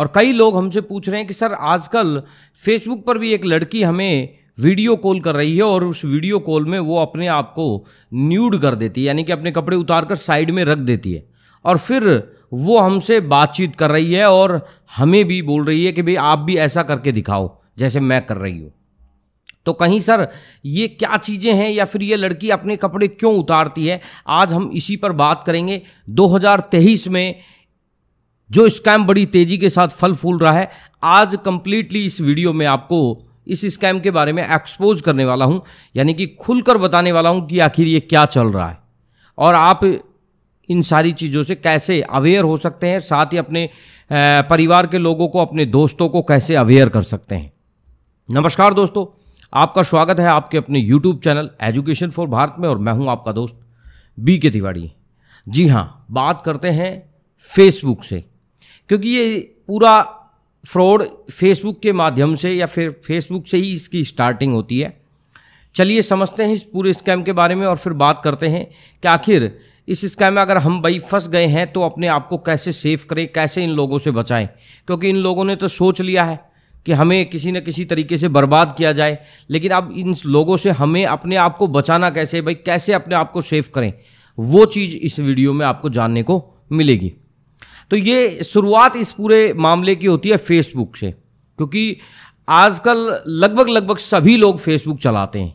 और कई लोग हमसे पूछ रहे हैं कि सर आजकल फेसबुक पर भी एक लड़की हमें वीडियो कॉल कर रही है और उस वीडियो कॉल में वो अपने आप को न्यूड कर देती है यानी कि अपने कपड़े उतार कर साइड में रख देती है और फिर वो हमसे बातचीत कर रही है और हमें भी बोल रही है कि भाई आप भी ऐसा करके दिखाओ जैसे मैं कर रही हूँ तो कहीं सर ये क्या चीज़ें हैं या फिर ये लड़की अपने कपड़े क्यों उतारती है आज हम इसी पर बात करेंगे 2023 में जो स्कैम बड़ी तेजी के साथ फल फूल रहा है आज कंप्लीटली इस वीडियो में आपको इस स्कैम के बारे में एक्सपोज करने वाला हूं यानी कि खुलकर बताने वाला हूं कि आखिर ये क्या चल रहा है और आप इन सारी चीज़ों से कैसे अवेयर हो सकते हैं साथ ही अपने परिवार के लोगों को अपने दोस्तों को कैसे अवेयर कर सकते हैं नमस्कार दोस्तों आपका स्वागत है आपके अपने YouTube channel education for Bharat में और मैं हूं आपका दोस्त बी के तिवाड़ी जी हाँ बात करते हैं फेसबुक से क्योंकि ये पूरा फ्रॉड फेसबुक के माध्यम से या फिर फेसबुक से ही इसकी स्टार्टिंग होती है चलिए समझते हैं इस पूरे स्कैम के बारे में और फिर बात करते हैं कि आखिर इस स्कैम में अगर हम भाई फंस गए हैं तो अपने आप को कैसे सेफ करें कैसे इन लोगों से बचाएं क्योंकि इन लोगों ने तो सोच लिया है कि हमें किसी न किसी तरीके से बर्बाद किया जाए लेकिन अब इन लोगों से हमें अपने आप को बचाना कैसे भाई कैसे अपने आप को सेफ करें वो चीज़ इस वीडियो में आपको जानने को मिलेगी तो ये शुरुआत इस पूरे मामले की होती है फेसबुक से क्योंकि आजकल लगभग लगभग सभी लोग फेसबुक चलाते हैं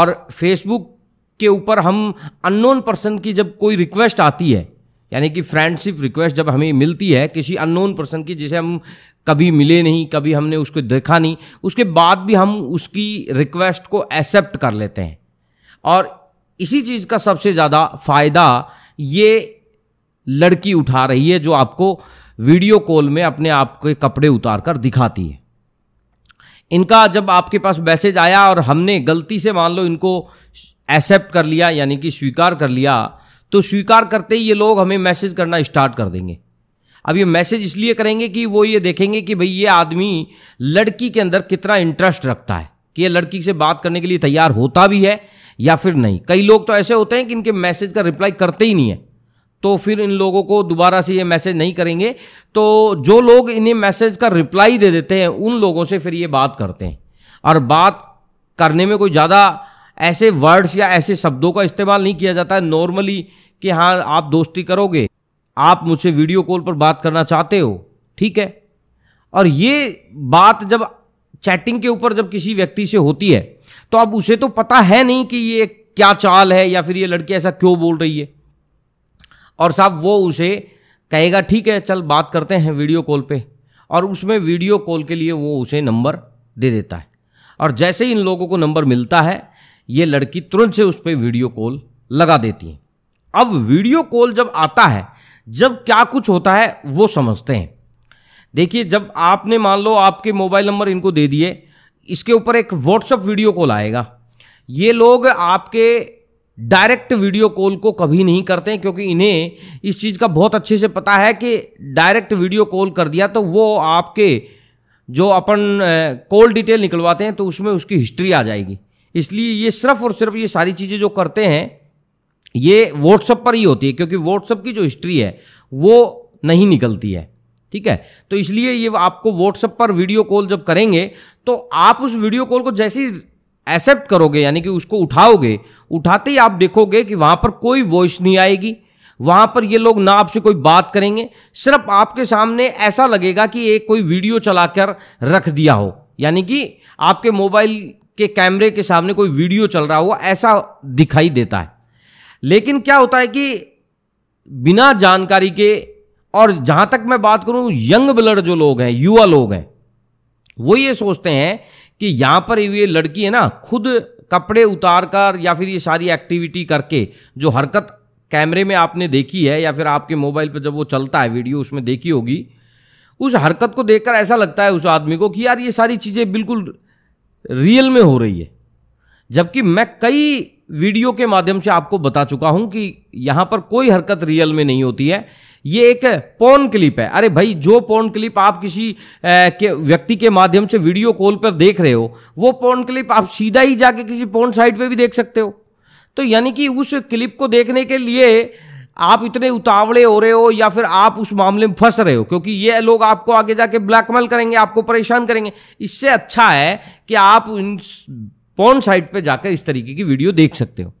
और फेसबुक के ऊपर हम अननोन पर्सन की जब कोई रिक्वेस्ट आती है यानी कि फ्रेंडशिप रिक्वेस्ट जब हमें मिलती है किसी अननोन पर्सन की जिसे हम कभी मिले नहीं कभी हमने उसको देखा नहीं उसके बाद भी हम उसकी रिक्वेस्ट को एक्सेप्ट कर लेते हैं और इसी चीज़ का सबसे ज़्यादा फ़ायदा ये लड़की उठा रही है जो आपको वीडियो कॉल में अपने आप के कपड़े उतार कर दिखाती है इनका जब आपके पास मैसेज आया और हमने गलती से मान लो इनको एक्सेप्ट कर लिया यानी कि स्वीकार कर लिया तो स्वीकार करते ही ये लोग हमें मैसेज करना स्टार्ट कर देंगे अब ये मैसेज इसलिए करेंगे कि वो ये देखेंगे कि भाई ये आदमी लड़की के अंदर कितना इंटरेस्ट रखता है कि ये लड़की से बात करने के लिए तैयार होता भी है या फिर नहीं कई लोग तो ऐसे होते हैं कि इनके मैसेज का रिप्लाई करते ही नहीं है तो फिर इन लोगों को दोबारा से ये मैसेज नहीं करेंगे तो जो लोग इन्हें मैसेज का रिप्लाई दे देते हैं उन लोगों से फिर ये बात करते हैं और बात करने में कोई ज़्यादा ऐसे वर्ड्स या ऐसे शब्दों का इस्तेमाल नहीं किया जाता है नॉर्मली कि हाँ आप दोस्ती करोगे आप मुझसे वीडियो कॉल पर बात करना चाहते हो ठीक है और ये बात जब चैटिंग के ऊपर जब किसी व्यक्ति से होती है तो अब उसे तो पता है नहीं कि ये क्या चाल है या फिर ये लड़की ऐसा क्यों बोल रही है और साहब वो उसे कहेगा ठीक है चल बात करते हैं वीडियो कॉल पे और उसमें वीडियो कॉल के लिए वो उसे नंबर दे देता है और जैसे ही इन लोगों को नंबर मिलता है ये लड़की तुरंत से उस पर वीडियो कॉल लगा देती है अब वीडियो कॉल जब आता है जब क्या कुछ होता है वो समझते हैं देखिए जब आपने मान लो आपके मोबाइल नंबर इनको दे दिए इसके ऊपर एक व्हाट्सअप वीडियो कॉल आएगा ये लोग आपके डायरेक्ट वीडियो कॉल को कभी नहीं करते हैं क्योंकि इन्हें इस चीज़ का बहुत अच्छे से पता है कि डायरेक्ट वीडियो कॉल कर दिया तो वो आपके जो अपन कॉल डिटेल निकलवाते हैं तो उसमें उसकी हिस्ट्री आ जाएगी इसलिए ये सिर्फ और सिर्फ ये सारी चीज़ें जो करते हैं ये व्हाट्सअप पर ही होती है क्योंकि व्हाट्सअप की जो हिस्ट्री है वो नहीं निकलती है ठीक है तो इसलिए ये आपको व्हाट्सअप पर वीडियो कॉल जब करेंगे तो आप उस वीडियो कॉल को जैसे ही एक्सेप्ट करोगे यानी कि उसको उठाओगे उठाते ही आप देखोगे कि वहां पर कोई वॉइस नहीं आएगी वहां पर ये लोग ना आपसे कोई बात करेंगे सिर्फ आपके सामने ऐसा लगेगा कि एक कोई वीडियो चलाकर रख दिया हो यानी कि आपके मोबाइल के कैमरे के सामने कोई वीडियो चल रहा हो ऐसा दिखाई देता है लेकिन क्या होता है कि बिना जानकारी के और जहां तक मैं बात करूं यंग ब्लड जो लोग हैं युवा लोग हैं वो ये सोचते हैं कि यहाँ पर ये लड़की है ना खुद कपड़े उतार कर या फिर ये सारी एक्टिविटी करके जो हरकत कैमरे में आपने देखी है या फिर आपके मोबाइल पर जब वो चलता है वीडियो उसमें देखी होगी उस हरकत को देखकर ऐसा लगता है उस आदमी को कि यार ये सारी चीज़ें बिल्कुल रियल में हो रही है जबकि मैं कई वीडियो के माध्यम से आपको बता चुका हूं कि यहां पर कोई हरकत रियल में नहीं होती है ये एक पोर्न क्लिप है अरे भाई जो पोर्न क्लिप आप किसी के व्यक्ति के माध्यम से वीडियो कॉल पर देख रहे हो वो पोर्न क्लिप आप सीधा ही जाके किसी पोर्न साइट पे भी देख सकते हो तो यानी कि उस क्लिप को देखने के लिए आप इतने उतावले हो रहे हो या फिर आप उस मामले में फंस रहे हो क्योंकि ये लोग आपको आगे जाके ब्लैकमेल करेंगे आपको परेशान करेंगे इससे अच्छा है कि आप इन पॉन साइट पे जाकर इस तरीके की वीडियो देख सकते हो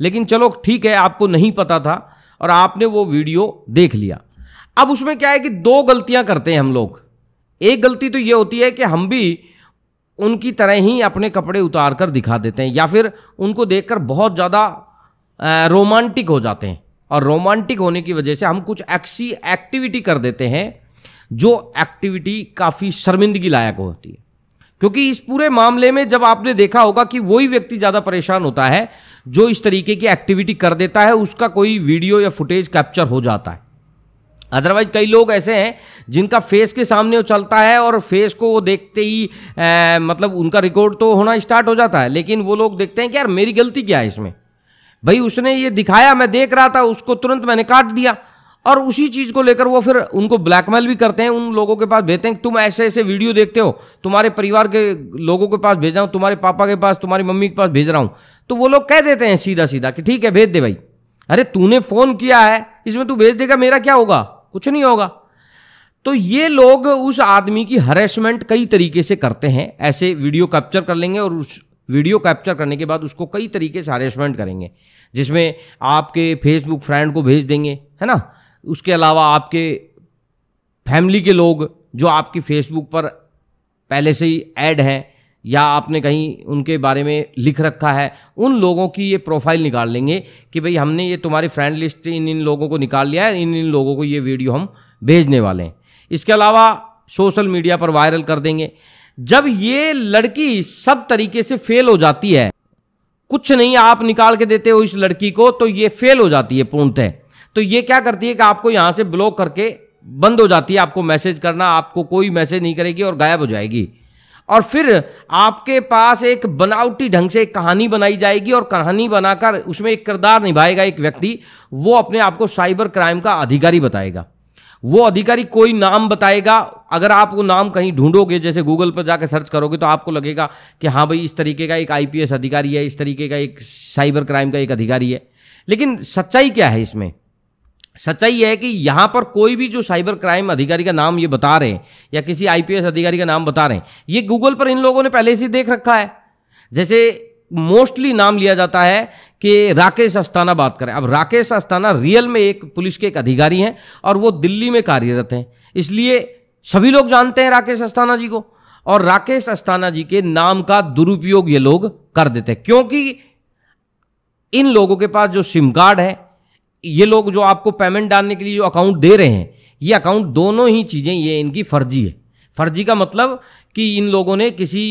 लेकिन चलो ठीक है आपको नहीं पता था और आपने वो वीडियो देख लिया अब उसमें क्या है कि दो गलतियां करते हैं हम लोग एक गलती तो ये होती है कि हम भी उनकी तरह ही अपने कपड़े उतार कर दिखा देते हैं या फिर उनको देख बहुत ज़्यादा रोमांटिक हो जाते हैं और रोमांटिक होने की वजह से हम कुछ एक्सी एक्टिविटी कर देते हैं जो एक्टिविटी काफ़ी शर्मिंदगी लायक होती है क्योंकि इस पूरे मामले में जब आपने देखा होगा कि वही व्यक्ति ज़्यादा परेशान होता है जो इस तरीके की एक्टिविटी कर देता है उसका कोई वीडियो या फुटेज कैप्चर हो जाता है अदरवाइज कई लोग ऐसे हैं जिनका फेस के सामने वो चलता है और फेस को वो देखते ही ए, मतलब उनका रिकॉर्ड तो होना स्टार्ट हो जाता है लेकिन वो लोग देखते हैं कि यार मेरी गलती क्या है इसमें भाई उसने ये दिखाया मैं देख रहा था उसको तुरंत मैंने काट दिया और उसी चीज़ को लेकर वो फिर उनको ब्लैकमेल भी करते हैं उन लोगों के पास भेजते हैं तुम ऐसे ऐसे वीडियो देखते हो तुम्हारे परिवार के लोगों के पास भेज रहा हूँ तुम्हारे पापा के पास तुम्हारी मम्मी के पास भेज रहा हूँ तो वो लोग कह देते हैं सीधा सीधा कि ठीक है भेज दे भाई अरे तूने फ़ोन किया है इसमें तू भेज देगा मेरा क्या होगा कुछ नहीं होगा तो ये लोग उस आदमी की हरेसमेंट कई तरीके से करते हैं ऐसे वीडियो कैप्चर कर लेंगे और उस वीडियो कैप्चर करने के बाद उसको कई तरीके से हरेसमेंट करेंगे जिसमें आपके फेसबुक फ्रेंड को भेज देंगे है ना उसके अलावा आपके फैमिली के लोग जो आपकी फेसबुक पर पहले से ही ऐड हैं या आपने कहीं उनके बारे में लिख रखा है उन लोगों की ये प्रोफाइल निकाल लेंगे कि भाई हमने ये तुम्हारी फ्रेंड लिस्ट इन इन लोगों को निकाल लिया है इन इन लोगों को ये वीडियो हम भेजने वाले हैं इसके अलावा सोशल मीडिया पर वायरल कर देंगे जब ये लड़की सब तरीके से फेल हो जाती है कुछ नहीं आप निकाल के देते हो इस लड़की को तो ये फेल हो जाती है पूर्णतः तो ये क्या करती है कि आपको यहाँ से ब्लॉक करके बंद हो जाती है आपको मैसेज करना आपको कोई मैसेज नहीं करेगी और गायब हो जाएगी और फिर आपके पास एक बनावटी ढंग से एक कहानी बनाई जाएगी और कहानी बनाकर उसमें एक किरदार निभाएगा एक व्यक्ति वो अपने आप को साइबर क्राइम का अधिकारी बताएगा वो अधिकारी कोई नाम बताएगा अगर आप वो नाम कहीं ढूंढोगे जैसे गूगल पर जाकर सर्च करोगे तो आपको लगेगा कि हाँ भाई इस तरीके का एक आईपीएस अधिकारी है इस तरीके का एक साइबर क्राइम का एक अधिकारी है लेकिन सच्चाई क्या है इसमें सच्चाई है कि यहाँ पर कोई भी जो साइबर क्राइम अधिकारी का नाम ये बता रहे हैं या किसी आईपीएस अधिकारी का नाम बता रहे हैं ये गूगल पर इन लोगों ने पहले से देख रखा है जैसे मोस्टली नाम लिया जाता है कि राकेश अस्थाना बात करें अब राकेश अस्थाना रियल में एक पुलिस के एक अधिकारी हैं और वो दिल्ली में कार्यरत हैं इसलिए सभी लोग जानते हैं राकेश अस्थाना जी को और राकेश अस्थाना जी के नाम का दुरुपयोग ये लोग कर देते हैं क्योंकि इन लोगों के पास जो सिम कार्ड है ये लोग जो आपको पेमेंट डालने के लिए जो अकाउंट दे रहे हैं ये अकाउंट दोनों ही चीज़ें ये इनकी फर्जी है फर्जी का मतलब कि इन लोगों ने किसी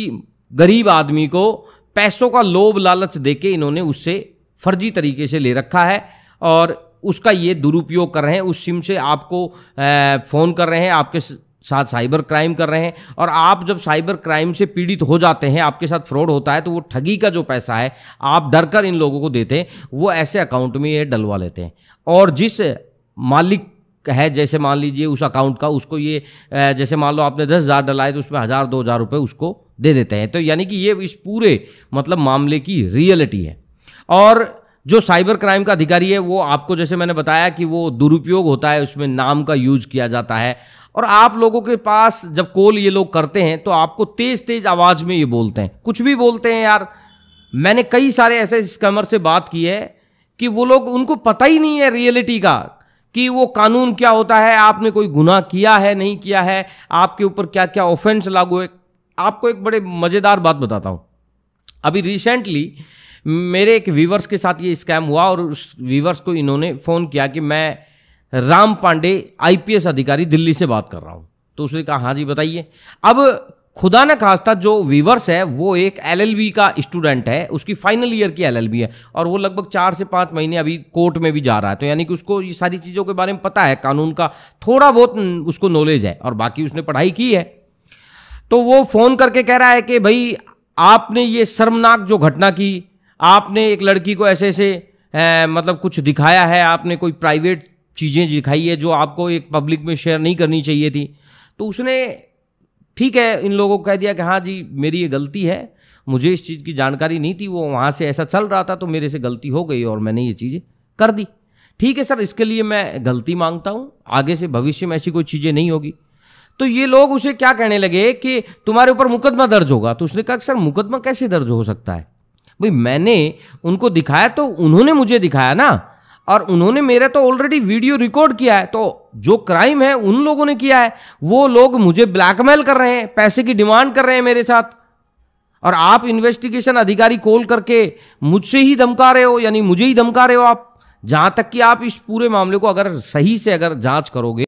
गरीब आदमी को पैसों का लोभ लालच दे के इन्होंने उससे फर्जी तरीके से ले रखा है और उसका ये दुरुपयोग कर रहे हैं उस सिम से आपको फ़ोन कर रहे हैं आपके साथ साइबर क्राइम कर रहे हैं और आप जब साइबर क्राइम से पीड़ित हो जाते हैं आपके साथ फ्रॉड होता है तो वो ठगी का जो पैसा है आप डर कर इन लोगों को देते हैं वो ऐसे अकाउंट में ये डलवा लेते हैं और जिस मालिक है जैसे मान लीजिए उस अकाउंट का उसको ये जैसे मान लो आपने दस हज़ार डलाए तो उसमें हज़ार दो हज़ार रुपये उसको दे देते हैं तो यानी कि ये इस पूरे मतलब मामले की रियलिटी है और जो साइबर क्राइम का अधिकारी है वो आपको जैसे मैंने बताया कि वो दुरुपयोग होता है उसमें नाम का यूज किया जाता है और आप लोगों के पास जब कॉल ये लोग करते हैं तो आपको तेज तेज आवाज़ में ये बोलते हैं कुछ भी बोलते हैं यार मैंने कई सारे ऐसे स्कैमर से बात की है कि वो लोग उनको पता ही नहीं है रियलिटी का कि वो कानून क्या होता है आपने कोई गुनाह किया है नहीं किया है आपके ऊपर क्या क्या ऑफेंस लागू है आपको एक बड़े मज़ेदार बात बताता हूँ अभी रिसेंटली मेरे एक वीवर्स के साथ ये स्कैम हुआ और उस वीवर्स को इन्होंने फ़ोन किया कि मैं राम पांडे आईपीएस अधिकारी दिल्ली से बात कर रहा हूं तो उसने कहा हाँ जी बताइए अब खुदा न खास्ता जो वीवर्स है वो एक एलएलबी का स्टूडेंट है उसकी फाइनल ईयर की एलएलबी है और वो लगभग चार से पाँच महीने अभी कोर्ट में भी जा रहा है तो यानी कि उसको ये सारी चीज़ों के बारे में पता है कानून का थोड़ा बहुत उसको नॉलेज है और बाकी उसने पढ़ाई की है तो वो फ़ोन करके कह रहा है कि भाई आपने ये शर्मनाक जो घटना की आपने एक लड़की को ऐसे ऐसे मतलब कुछ दिखाया है आपने कोई प्राइवेट चीज़ें दिखाई है जो आपको एक पब्लिक में शेयर नहीं करनी चाहिए थी तो उसने ठीक है इन लोगों को कह दिया कि हाँ जी मेरी ये गलती है मुझे इस चीज़ की जानकारी नहीं थी वो वहाँ से ऐसा चल रहा था तो मेरे से गलती हो गई और मैंने ये चीज़ें कर दी ठीक है सर इसके लिए मैं गलती मांगता हूँ आगे से भविष्य में ऐसी कोई चीज़ें नहीं होगी तो ये लोग उसे क्या कहने लगे कि तुम्हारे ऊपर मुकदमा दर्ज होगा तो उसने कहा कि सर मुकदमा कैसे दर्ज हो सकता है भाई मैंने उनको दिखाया तो उन्होंने मुझे दिखाया ना और उन्होंने मेरा तो ऑलरेडी वीडियो रिकॉर्ड किया है तो जो क्राइम है उन लोगों ने किया है वो लोग मुझे ब्लैकमेल कर रहे हैं पैसे की डिमांड कर रहे हैं मेरे साथ और आप इन्वेस्टिगेशन अधिकारी कॉल करके मुझसे ही धमका रहे हो यानी मुझे ही धमका रहे हो आप जहां तक कि आप इस पूरे मामले को अगर सही से अगर जांच करोगे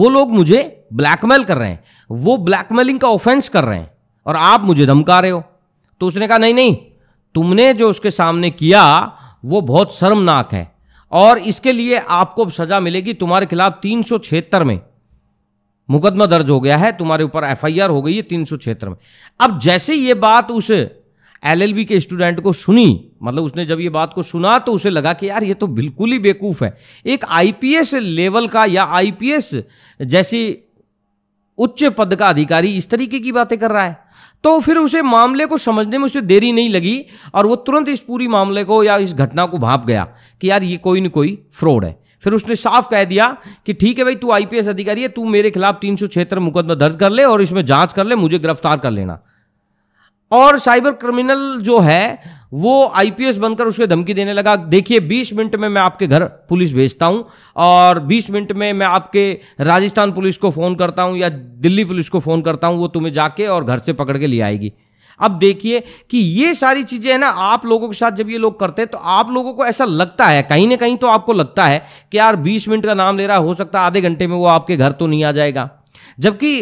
वो लोग मुझे ब्लैकमेल कर रहे हैं वो ब्लैकमेलिंग का ऑफेंस कर रहे हैं और आप मुझे धमका रहे हो तो उसने कहा नहीं नहीं तुमने जो उसके सामने किया वो बहुत शर्मनाक है और इसके लिए आपको सजा मिलेगी तुम्हारे खिलाफ तीन में मुकदमा दर्ज हो गया है तुम्हारे ऊपर एफआईआर हो गई है तीन में अब जैसे ये बात उस एलएलबी के स्टूडेंट को सुनी मतलब उसने जब ये बात को सुना तो उसे लगा कि यार ये तो बिल्कुल ही बेवकूफ़ है एक आईपीएस लेवल का या आईपीएस जैसी उच्च पद का अधिकारी इस तरीके की बातें कर रहा है तो फिर उसे मामले को समझने में उसे देरी नहीं लगी और वो तुरंत इस पूरी मामले को या इस घटना को भाप गया कि यार ये कोई ना कोई फ्रॉड है फिर उसने साफ कह दिया कि ठीक है भाई तू आईपीएस अधिकारी है तू मेरे खिलाफ तीन सौ मुकदमा दर्ज कर ले और इसमें जांच कर ले मुझे गिरफ्तार कर लेना और साइबर क्रिमिनल जो है वो आईपीएस बनकर उसके धमकी देने लगा देखिए 20 मिनट में मैं आपके घर पुलिस भेजता हूं और 20 मिनट में मैं आपके राजस्थान पुलिस को फ़ोन करता हूं या दिल्ली पुलिस को फ़ोन करता हूं वो तुम्हें जाके और घर से पकड़ के ले आएगी अब देखिए कि ये सारी चीज़ें हैं ना आप लोगों के साथ जब ये लोग करते हैं तो आप लोगों को ऐसा लगता है कहीं ना कहीं तो आपको लगता है कि यार बीस मिनट का नाम ले रहा है हो सकता है आधे घंटे में वो आपके घर तो नहीं आ जाएगा जबकि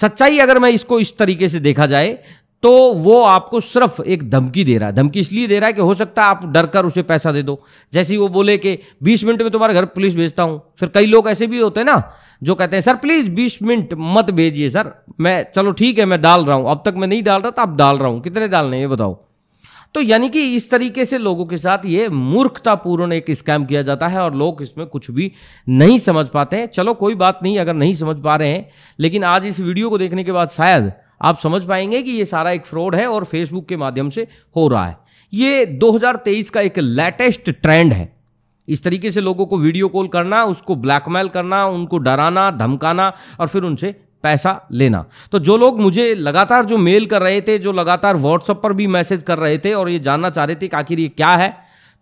सच्चाई अगर मैं इसको इस तरीके से देखा जाए तो वो आपको सिर्फ एक धमकी दे रहा है धमकी इसलिए दे रहा है कि हो सकता है आप डर कर उसे पैसा दे दो जैसे ही वो बोले कि 20 मिनट में तुम्हारे घर पुलिस भेजता हूँ फिर कई लोग ऐसे भी होते हैं ना जो कहते हैं सर प्लीज़ 20 मिनट मत भेजिए सर मैं चलो ठीक है मैं डाल रहा हूँ अब तक मैं नहीं डाल रहा था अब डाल रहा हूँ कितने डालने ये बताओ तो यानी कि इस तरीके से लोगों के साथ ये मूर्खतापूर्ण एक स्कैम किया जाता है और लोग इसमें कुछ भी नहीं समझ पाते हैं चलो कोई बात नहीं अगर नहीं समझ पा रहे हैं लेकिन आज इस वीडियो को देखने के बाद शायद आप समझ पाएंगे कि ये सारा एक फ्रॉड है और फेसबुक के माध्यम से हो रहा है ये 2023 का एक लेटेस्ट ट्रेंड है इस तरीके से लोगों को वीडियो कॉल करना उसको ब्लैकमेल करना उनको डराना धमकाना और फिर उनसे पैसा लेना तो जो लोग मुझे लगातार जो मेल कर रहे थे जो लगातार व्हाट्सएप पर भी मैसेज कर रहे थे और ये जानना चाह रहे थे कि आखिर ये क्या है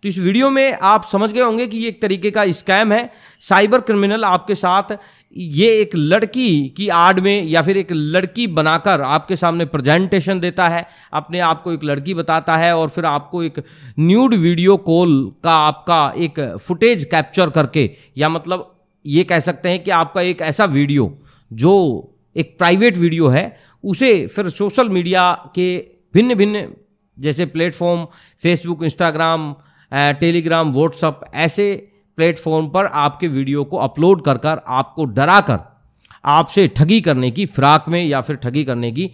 तो इस वीडियो में आप समझ गए होंगे कि ये एक तरीके का स्कैम है साइबर क्रिमिनल आपके साथ ये एक लड़की की आड़ में या फिर एक लड़की बनाकर आपके सामने प्रेजेंटेशन देता है अपने आप को एक लड़की बताता है और फिर आपको एक न्यूड वीडियो कॉल का आपका एक फुटेज कैप्चर करके या मतलब ये कह सकते हैं कि आपका एक ऐसा वीडियो जो एक प्राइवेट वीडियो है उसे फिर सोशल मीडिया के भिन्न भिन्न जैसे platform Facebook Instagram Telegram WhatsApp ऐसे प्लेटफॉर्म पर आपके वीडियो को अपलोड कर कर आपको डरा कर आपसे ठगी करने की फिराक में या फिर ठगी करने की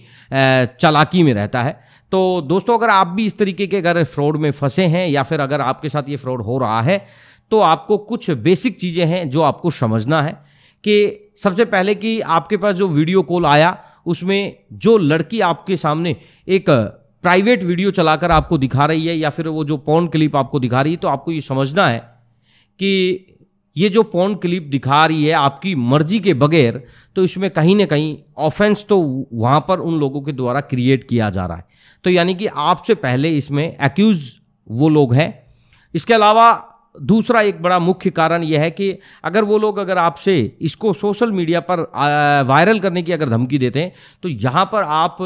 चालाकी में रहता है तो दोस्तों अगर आप भी इस तरीके के अगर फ्रॉड में फंसे हैं या फिर अगर आपके साथ ये फ्रॉड हो रहा है तो आपको कुछ बेसिक चीज़ें हैं जो आपको समझना है कि सबसे पहले कि आपके पास जो वीडियो कॉल आया उसमें जो लड़की आपके सामने एक प्राइवेट वीडियो चलाकर आपको दिखा रही है या फिर वो जो पॉन क्लिप आपको दिखा रही है तो आपको ये समझना है कि ये जो पॉन क्लिप दिखा रही है आपकी मर्जी के बगैर तो इसमें कहीं ना कहीं ऑफेंस तो वहाँ पर उन लोगों के द्वारा क्रिएट किया जा रहा है तो यानी कि आपसे पहले इसमें एक्यूज़ वो लोग हैं इसके अलावा दूसरा एक बड़ा मुख्य कारण यह है कि अगर वो लोग अगर आपसे इसको सोशल मीडिया पर वायरल करने की अगर धमकी देते हैं तो यहाँ पर आप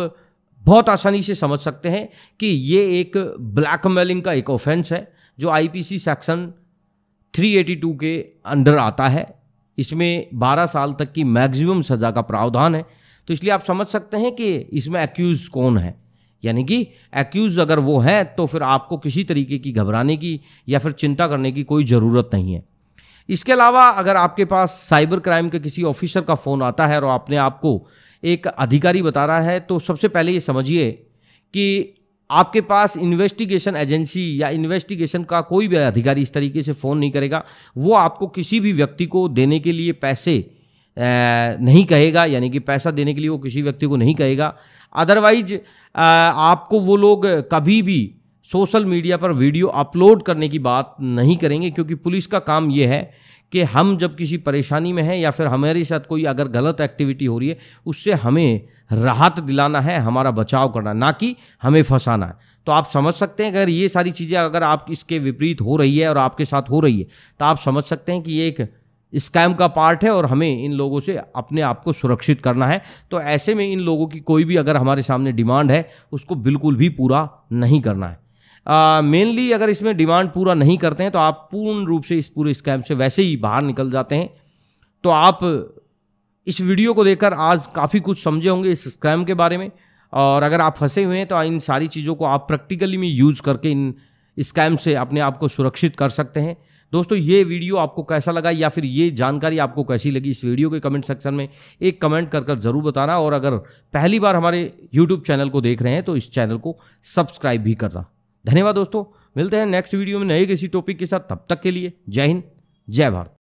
बहुत आसानी से समझ सकते हैं कि ये एक ब्लैकमेलिंग का एक ऑफेंस है जो आईपीसी सेक्शन 382 के अंडर आता है इसमें 12 साल तक की मैक्सिमम सज़ा का प्रावधान है तो इसलिए आप समझ सकते हैं कि इसमें एक्यूज़ कौन है यानी कि एक्यूज़ अगर वो हैं तो फिर आपको किसी तरीके की घबराने की या फिर चिंता करने की कोई ज़रूरत नहीं है इसके अलावा अगर आपके पास साइबर क्राइम के किसी ऑफिसर का फ़ोन आता है और आपने आपको एक अधिकारी बता रहा है तो सबसे पहले ये समझिए कि आपके पास इन्वेस्टिगेशन एजेंसी या इन्वेस्टिगेशन का कोई भी अधिकारी इस तरीके से फ़ोन नहीं करेगा वो आपको किसी भी व्यक्ति को देने के लिए पैसे नहीं कहेगा यानी कि पैसा देने के लिए वो किसी व्यक्ति को नहीं कहेगा अदरवाइज आपको वो लोग कभी भी सोशल मीडिया पर वीडियो अपलोड करने की बात नहीं करेंगे क्योंकि पुलिस का काम ये है कि हम जब किसी परेशानी में हैं या फिर हमारे साथ कोई अगर गलत एक्टिविटी हो रही है उससे हमें राहत दिलाना है हमारा बचाव करना ना कि हमें फंसाना है तो आप समझ सकते हैं अगर ये सारी चीज़ें अगर आप इसके विपरीत हो रही है और आपके साथ हो रही है तो आप समझ सकते हैं कि ये एक स्कैम का पार्ट है और हमें इन लोगों से अपने आप को सुरक्षित करना है तो ऐसे में इन लोगों की कोई भी अगर हमारे सामने डिमांड है उसको बिल्कुल भी पूरा नहीं करना है मेनली अगर इसमें डिमांड पूरा नहीं करते हैं तो आप पूर्ण रूप से इस पूरे स्कैम से वैसे ही बाहर निकल जाते हैं तो आप इस वीडियो को देखकर आज काफ़ी कुछ समझे होंगे इस स्कैम के बारे में और अगर आप फंसे हुए हैं तो इन सारी चीज़ों को आप प्रैक्टिकली में यूज़ करके इन स्कैम से अपने आप को सुरक्षित कर सकते हैं दोस्तों ये वीडियो आपको कैसा लगा या फिर ये जानकारी आपको कैसी लगी इस वीडियो के कमेंट सेक्शन में एक कमेंट कर कर ज़रूर बताना और अगर पहली बार हमारे यूट्यूब चैनल को देख रहे हैं तो इस चैनल को सब्सक्राइब भी करना धन्यवाद दोस्तों मिलते हैं नेक्स्ट वीडियो में नए किसी टॉपिक के साथ तब तक के लिए जय हिंद जय भारत